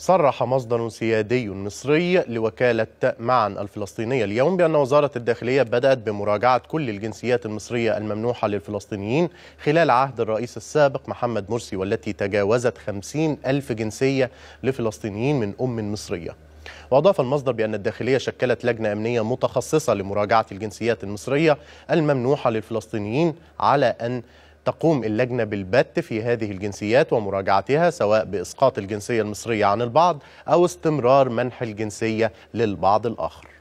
صرح مصدر سيادي مصري لوكالة معا الفلسطينية اليوم بأن وزارة الداخلية بدأت بمراجعة كل الجنسيات المصرية الممنوحة للفلسطينيين خلال عهد الرئيس السابق محمد مرسي والتي تجاوزت 50 ألف جنسية لفلسطينيين من أم مصرية وأضاف المصدر بأن الداخلية شكلت لجنة أمنية متخصصة لمراجعة الجنسيات المصرية الممنوحة للفلسطينيين على أن تقوم اللجنة بالبت في هذه الجنسيات ومراجعتها سواء بإسقاط الجنسية المصرية عن البعض أو استمرار منح الجنسية للبعض الآخر